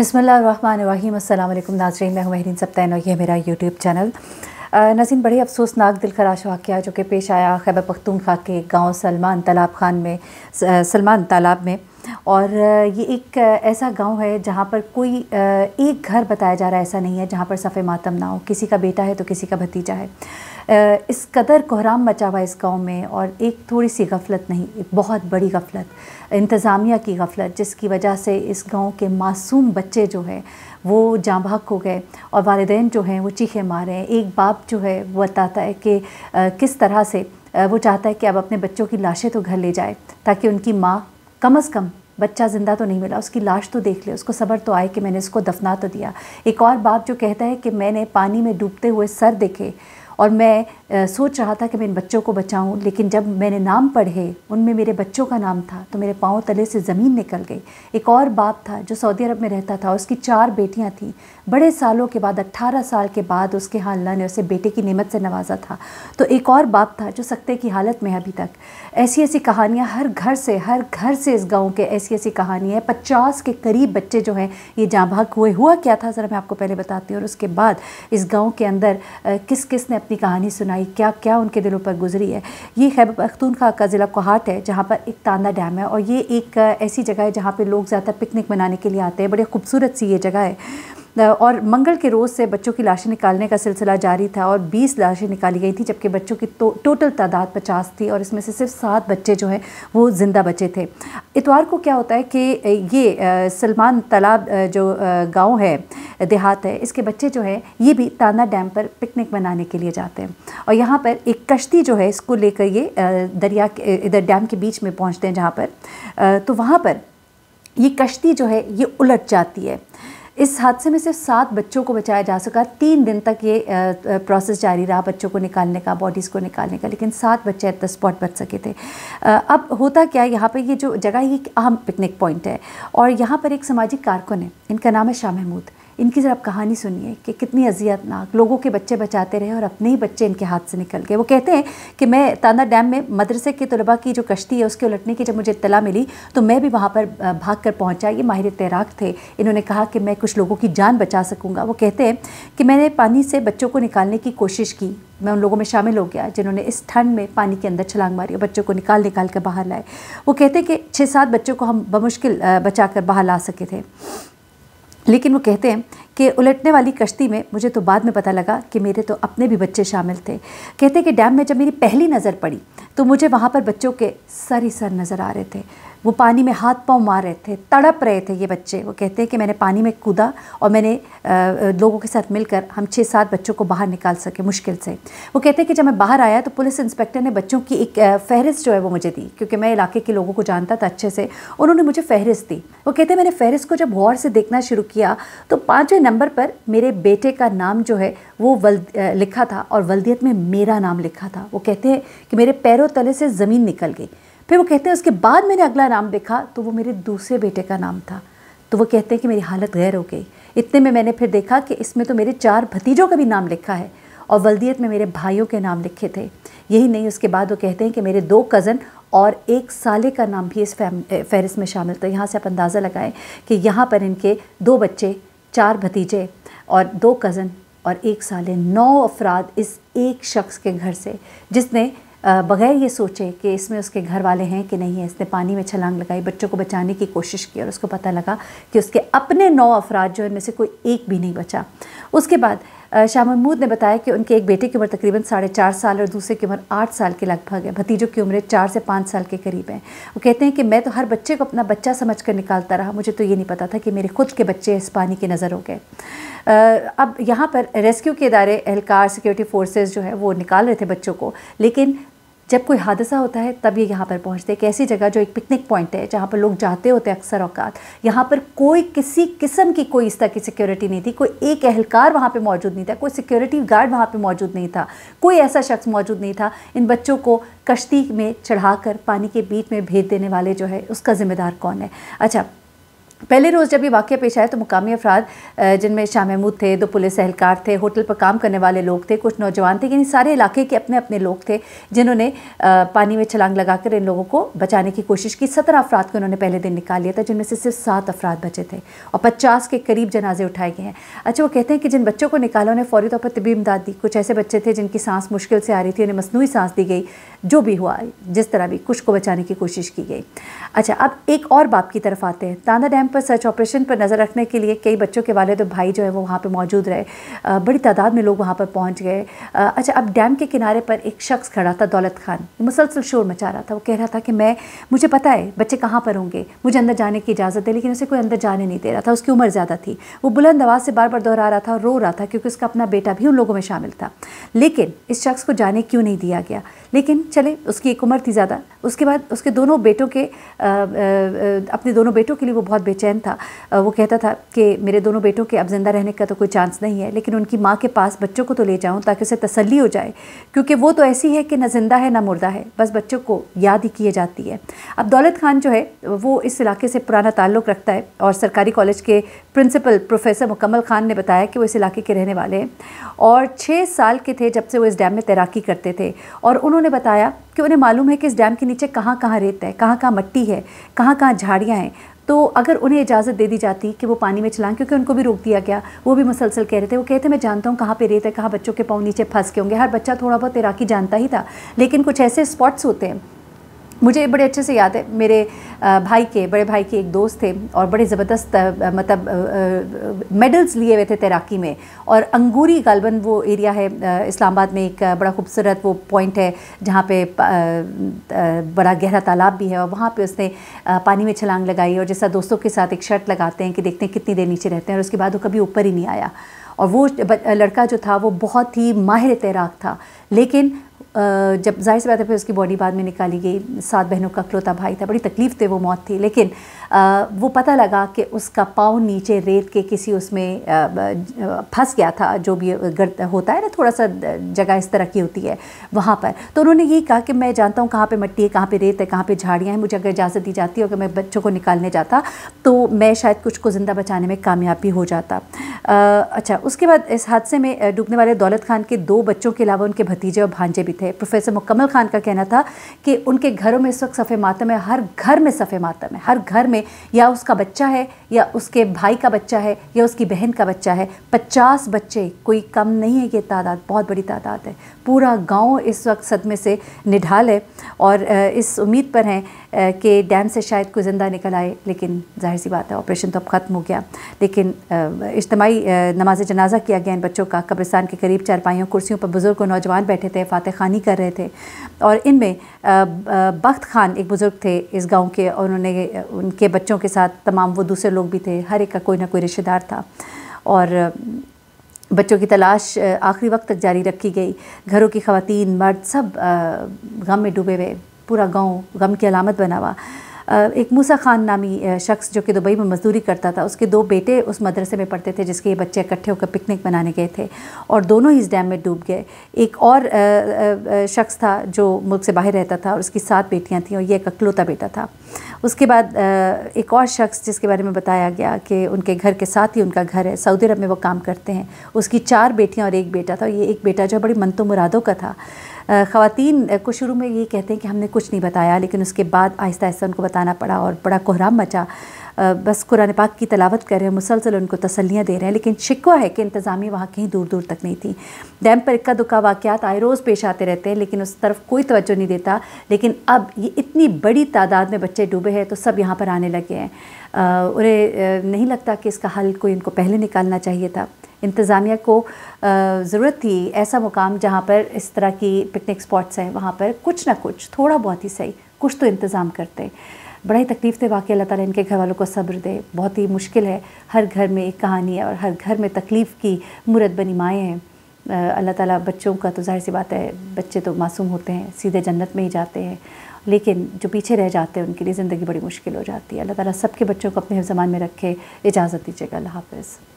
बसमीम अल्लाम नाजरीन मैं महरीन सप्तान और यह मेरा यूट्यूब चैनल नजीन बड़े अफसोसनाक दिल खराश वाक़ जो कि पेश आया खैबर पख्तूनख्वा के गांव सलमान तालाब खान में सलमान तालाब में और ये एक ऐसा गांव है जहाँ पर कोई एक घर बताया जा रहा है ऐसा नहीं है जहाँ पर सफ़े मातम ना हो किसी का बेटा है तो किसी का भतीजा है इस कदर कोहराम मचा हुआ इस गांव में और एक थोड़ी सी गफलत नहीं एक बहुत बड़ी गफलत इंतज़ामिया की गफलत जिसकी वजह से इस गांव के मासूम बच्चे जो है वो जाँ भाग हो गए और वालदेन जो हैं वो चीखे मारे हैं एक बाप जो है वो बताता है कि किस तरह से वो चाहता है कि अब अपने बच्चों की लाशें तो घर ले जाए ताकि उनकी माँ कम अज़ कम बच्चा ज़िंदा तो नहीं मिला उसकी लाश तो देख ले उसको सबर तो आए कि मैंने इसको दफना तो दिया एक और बाप जो कहता है कि मैंने पानी में डूबते हुए सर देखे और मैं आ, सोच रहा था कि मैं इन बच्चों को बचाऊं लेकिन जब मैंने नाम पढ़े उनमें मेरे बच्चों का नाम था तो मेरे पाँव तले से ज़मीन निकल गई एक और बाप था जो सऊदी अरब में रहता था उसकी चार बेटियाँ थीं बड़े सालों के बाद अट्ठारह साल के बाद उसके हाल ने उसे बेटे की नमत से नवाजा था तो एक और बाप था जो सख्ते की हालत में है अभी तक ऐसी ऐसी कहानियाँ हर घर से हर घर से इस गाँव के ऐसी ऐसी कहानी है पचास के करीब बच्चे जो हैं ये जहाँ भाग हुए हुआ क्या था ज़रा मैं आपको पहले बताती हूँ और उसके बाद इस गाँव के अंदर किस किस ने अपनी कहानी सुनाई क्या क्या उनके दिलों पर गुजरी है ये खैबर पख्तूनखा का ज़िला कोहाट है जहाँ पर एक तांदा डैम है और ये एक ऐसी जगह है जहाँ पर लोग ज़्यादा पिकनिक मनाने के लिए आते हैं बड़ी खूबसूरत सी ये जगह है और मंगल के रोज़ से बच्चों की लाशें निकालने का सिलसिला जारी था और 20 लाशें निकाली गई थी जबकि बच्चों की तो, टोटल तादाद 50 थी और इसमें से सिर्फ सात बच्चे जो हैं वो ज़िंदा बचे थे इतवार को क्या होता है कि ये सलमान तालाब जो गाँव है देहात है इसके बच्चे जो हैं ये भी ताना डैम पर पिकनिक मनाने के लिए जाते हैं और यहाँ पर एक कश्ती जो है इसको लेकर ये दरिया इधर डैम के बीच में पहुँचते हैं जहाँ पर तो वहाँ पर ये कश्ती जो है ये उलट जाती है इस हादसे में सिर्फ सात बच्चों को बचाया जा सका तीन दिन तक ये प्रोसेस जारी रहा बच्चों को निकालने का बॉडीज़ को निकालने का लेकिन सात बच्चे एट द स्पॉट बच सके थे अब होता क्या यहाँ पर ये जो जगह ही एक अहम पिकनिक पॉइंट है और यहाँ पर एक सामाजिक कारकुन है इनका नाम है शाह महमूद इनकी ज़रा आप कहानी सुनिए कि कितनी अजियतनाक लोगों के बच्चे बचाते रहे और अपने ही बच्चे इनके हाथ से निकल गए वो कहते हैं कि मैं तांदा डैम में मदरसे के तलबा की जो कश्ती है उसके उलटने की जब मुझे इतला मिली तो मैं भी वहाँ पर भाग कर पहुँचा ये माहिर तैराक थे इन्होंने कहा कि मैं कुछ लोगों की जान बचा सकूँगा वो कहते हैं कि मैंने पानी से बच्चों को निकालने की कोशिश की मैं उन लोगों में शामिल हो गया जिन्होंने इस ठंड में पानी के अंदर छलांग मारी और बच्चों को निकाल निकाल कर बाहर लाए वो कहते हैं कि छः सात बच्चों को हम बमुश्किल बचा कर बाहर ला सके थे लेकिन वो कहते हैं कि उलटने वाली कश्ती में मुझे तो बाद में पता लगा कि मेरे तो अपने भी बच्चे शामिल थे कहते कि डैम में जब मेरी पहली नज़र पड़ी तो मुझे वहाँ पर बच्चों के सर ही सर नज़र आ रहे थे वो पानी में हाथ पाँव मार रहे थे तड़प रहे थे ये बच्चे वो कहते हैं कि मैंने पानी में कूदा और मैंने लोगों के साथ मिलकर हम छः सात बच्चों को बाहर निकाल सके मुश्किल से वो कहते हैं कि जब मैं बाहर आया तो पुलिस इंस्पेक्टर ने बच्चों की एक फहरिस्त जो है वो मुझे दी क्योंकि मैं इलाके के लोगों को जानता था अच्छे से उन्होंने मुझे फहरिस्त दी वो कहते हैं मैंने फहरिस्त को जब गौर से देखना शुरू किया तो पाँचवें नंबर पर मेरे बेटे का नाम जो है वो वल लिखा था और वल्दियत में मेरा नाम लिखा था वो कहते हैं कि मेरे पैरों तले से ज़मीन निकल गई फिर वो कहते हैं उसके बाद मैंने अगला नाम देखा तो वो मेरे दूसरे बेटे का नाम था तो वो कहते हैं कि मेरी हालत गैर हो गई इतने में मैंने फिर देखा कि इसमें तो मेरे चार भतीजों का भी नाम लिखा है और वल्दियत में मेरे भाइयों के नाम लिखे थे यही नहीं उसके बाद वो कहते हैं कि मेरे दो कज़न और एक साले का नाम भी इस फहरिस्त में शामिल था यहाँ से आप अंदाज़ा लगाएं कि यहाँ पर इनके दो बच्चे चार भतीजे और दो कज़न और एक साले नौ अफराद इस एक शख्स के घर से जिसने बगैर ये सोचे कि इसमें उसके घर वाले हैं कि नहीं है इसने पानी में छलांग लगाई बच्चों को बचाने की कोशिश की और उसको पता लगा कि उसके अपने नौ अफराद जो इनमें से कोई एक भी नहीं बचा उसके बाद शाह महमूद ने बताया कि उनके एक बेटे की उम्र तकरीबन साढ़े चार साल और दूसरे की उम्र आठ साल के लगभग है भतीजों की उम्र चार से पाँच साल के करीब है वो कहते हैं कि मैं तो हर बच्चे को अपना बच्चा समझ कर निकालता रहा मुझे तो ये नहीं पता था कि मेरे खुद के बच्चे इस पानी की नज़र हो गए अब यहाँ पर रेस्क्यू के इदारे एहलकार सिक्योरिटी फोर्सेज जो है वो निकाल रहे थे बच्चों को लेकिन जब कोई हादसा होता है तब ये यहाँ पर पहुँचते एक ऐसी जगह जो एक पिकनिक पॉइंट है जहाँ पर लोग जाते होते अक्सर औकात यहाँ पर कोई किसी किस्म की कोई इस तरह की सिक्योरिटी नहीं थी कोई एक एहलकार वहाँ पर मौजूद नहीं था कोई सिक्योरिटी गार्ड वहाँ पर मौजूद नहीं था कोई ऐसा शख्स मौजूद नहीं था इन बच्चों को कश्ती में चढ़ाकर पानी के बीच में भेज देने वाले जो है उसका ज़िम्मेदार कौन है अच्छा पहले रोज़ जब ये वाक्य पेश आया तो मुकामी अफराद जिनमें शाह महमूद थे दो पुलिस एहलकार थे होटल पर काम करने वाले लोग थे कुछ नौजवान थे यानी सारे इलाके के अपने अपने लोग थे जिन्होंने पानी में छलांग लगाकर इन लोगों को बचाने की कोशिश की सत्रह अफराद को उन्होंने पहले दिन निकाल लिया था जिनमें से सिर्फ सात अफराद बचे थे और पचास के करीब जनाजे उठाए गए हैं अच्छा वो कहते हैं कि जिन बच्चों को निकाला उन्हें फौरी तौर पर तबी इमदाद दी कुछ ऐसे बच्चे थे जिनकी सांस मुश्किल से आ रही थी उन्हें मसनू सांस दी गई जो भी हुआ जिस तरह भी कुछ को बचाने की कोशिश की गई अच्छा अब एक और बाप की तरफ आते हैं तांदा डैम पर सर्च ऑपरेशन पर नज़र रखने के लिए कई बच्चों के वाले तो भाई जो है वो वहाँ पर मौजूद रहे बड़ी तादाद में लोग वहाँ पर पहुँच गए अच्छा अब डैम के किनारे पर एक शख्स खड़ा था दौलत खान मुसलसल शोर मचा रहा था वो कह रहा था कि मैं मुझे पता है बच्चे कहाँ पर होंगे मुझे अंदर जाने की इजाज़त है लेकिन उसे कोई अंदर जाने नहीं दे रहा था उसकी उम्र ज़्यादा थी वो बुलंद आवाज़ से बार बार दोहरा रहा था और रो रहा था क्योंकि उसका अपना बेटा भी उन लोगों में शामिल था लेकिन इस शख्स को जाने क्यों नहीं दिया गया लेकिन चले उसकी एक उम्र थी ज़्यादा उसके बाद उसके दोनों बेटों के अपने दोनों बेटों के लिए वो बहुत बेचैन था वो कहता था कि मेरे दोनों बेटों के अब ज़िंदा रहने का तो कोई चांस नहीं है लेकिन उनकी माँ के पास बच्चों को तो ले जाऊँ ताकि उसे तसली हो जाए क्योंकि वो तो ऐसी है कि ना ज़िंदा है ना मुर्दा है बस बच्चों को याद ही किए जाती है अब दौलत खान जो है वो इस इलाके से पुराना ताल्लुक़ रखता है और सरकारी कॉलेज के प्रिंसिपल प्रोफेसर मुकम्मल ख़ान ने बताया कि वो इस इलाके के रहने वाले हैं और छः साल के थे जब से वो इस डैम में तैराकी करते थे और उन्होंने बताया कि उन्हें मालूम है कि इस डैम के नीचे कहाँ कहाँ रेत है कहाँ कहाँ मिट्टी है कहाँ कहाँ झाड़ियाँ हैं तो अगर उन्हें इजाज़त दे दी जाती कि वो पानी में चलाएं क्योंकि उनको भी रोक दिया गया वो भी मुसलसल कह रहे थे वो कहते मैं जानता हूँ कहाँ पे रेत है कहाँ बच्चों के पाँव नीचे फंस के होंगे हर बच्चा थोड़ा बहुत तैराकी जानता ही था लेकिन कुछ ऐसे स्पॉट्स होते हैं मुझे बड़े अच्छे से याद है मेरे भाई के बड़े भाई के एक दोस्त थे और बड़े ज़बरदस्त मतलब मेडल्स लिए हुए थे तैराकी में और अंगूरी गालबन वो एरिया है इस्लामाबाद में एक बड़ा खूबसूरत वो पॉइंट है जहाँ पे बड़ा गहरा तालाब भी है और वहाँ पे उसने पानी में छलांग लगाई और जैसा दोस्तों के साथ एक शर्ट लगाते हैं कि देखते हैं कितनी देर नीचे रहते हैं और उसके बाद वो कभी ऊपर ही नहीं आया और वो लड़का जो था वो बहुत ही माहिर तैराक था लेकिन जब जाहिर सी बात है फिर उसकी बॉडी बाद में निकाली गई सात बहनों का क्लोता भाई था बड़ी तकलीफ थे वो मौत थी लेकिन वो पता लगा कि उसका पाँव नीचे रेत के किसी उसमें फंस गया था जो भी गर्द होता है ना थोड़ा सा जगह इस तरह की होती है वहाँ पर तो उन्होंने ये कहा कि मैं जानता हूँ कहाँ पर मट्टी है कहाँ पर रेत है कहाँ पर झाड़ियाँ हैं मुझे अगर इजाज़त दी जाती है अगर मैं बच्चों को निकालने जाता तो मैं शायद कुछ को ज़िंदा बचाने में कामयाबी हो जाता अच्छा उसके बाद इस हादसे में डूबने वाले दौलत खान के दो बच्चों के अलावा उनके भतीजे और भांजे भी थे प्रोफेसर मुकम्मल खान का कहना था कि उनके घरों में इस वक्त सफ़े मातम है हर घर में सफ़े मातम है हर घर में या उसका बच्चा है या उसके भाई का बच्चा है या उसकी बहन का बच्चा है पचास बच्चे कोई कम नहीं है ये तादाद बहुत बड़ी तादाद है पूरा गाँव इस वक्त सदमे से निढाल है और इस उम्मीद पर हैं कि डैम से शायद कोई ज़िंदा निकल आए लेकिन जाहिर सी बात है ऑपरेशन तो अब ख़त्म हो गया लेकिन इज्तमाही नमाज जनाजा किया गया इन बच्चों का कब्रिस्तान के करीब चारपाइयों कुर्सियों पर बुज़ुर्ग और नौजवान बैठे थे फ़ातह खानी कर रहे थे और इनमें बख्त खान एक बुज़ुर्ग थे इस गांव के और उन्होंने उनके बच्चों के साथ तमाम वो दूसरे लोग भी थे हर एक का कोई ना कोई रिश्तेदार था और बच्चों की तलाश आखिरी वक्त तक जारी रखी गई घरों की खातन मर्द सब गम में डूबे हुए पूरा गांव गम की अलामत बना हुआ एक मूसा खान नामी शख्स जो कि दुबई में मज़दूरी करता था उसके दो बेटे उस मदरसे में पढ़ते थे जिसके ये बच्चे इकट्ठे होकर पिकनिक मनाने गए थे और दोनों ही इस डैम में डूब गए एक और शख्स था जो मुल्क से बाहर रहता था और उसकी सात बेटियाँ थीं और ये एक अकलौता बेटा था उसके बाद एक और शख्स जिसके बारे में बताया गया कि उनके घर के साथ ही उनका घर है सऊदी अरब में वो काम करते हैं उसकी चार बेटियाँ और एक बेटा था ये एक बेटा जो बड़ी मनतो मुरादों का था ख़वान को शुरू में ये कहते हैं कि हमने कुछ नहीं बताया लेकिन उसके बाद आहिस्ता आहिस्ता उनको बताना पड़ा और बड़ा कोहराम मचा बस कुरान पाक की तलावत कर रहे हैं मुसलसल उनको तसलियाँ दे रहे हैं लेकिन शिकवा है कि इंतज़ामी वहाँ कहीं दूर दूर तक नहीं थी डैम पर इक्का दुक्का वाक़ात आए रोज़ पेश आते रहते हैं लेकिन उस तरफ कोई तवज्जो नहीं देता लेकिन अब ये इतनी बड़ी तादाद में बच्चे डूबे हैं तो सब यहाँ पर आने लगे हैं उन्हें नहीं लगता कि इसका हल कोई इनको पहले निकालना चाहिए था इंतज़ामिया को ज़रूरत थी ऐसा मुकाम जहाँ पर इस तरह की पिकनिक स्पॉट्स हैं वहाँ पर कुछ ना कुछ थोड़ा बहुत ही सही कुछ तो इंतज़ाम करते बड़ा ही तकलीफ़ थे वाकई अल्लाह ताला इनके घर वालों को सब्र दे बहुत ही मुश्किल है हर घर में एक कहानी है और हर घर में तकलीफ़ की मुरत बनी माएँ हैं अल्लाह ताला बच्चों का तो जाहिर सी बात है बच्चे तो मासूम होते हैं सीधे जन्नत में ही जाते हैं लेकिन जो पीछे रह जाते हैं उनके लिए ज़िंदगी बड़ी मुश्किल हो जाती है अल्लाह ताला सबके बच्चों को अपने जमान में रखे इजाज़त दीजिएगा अल्लाह हाफिज़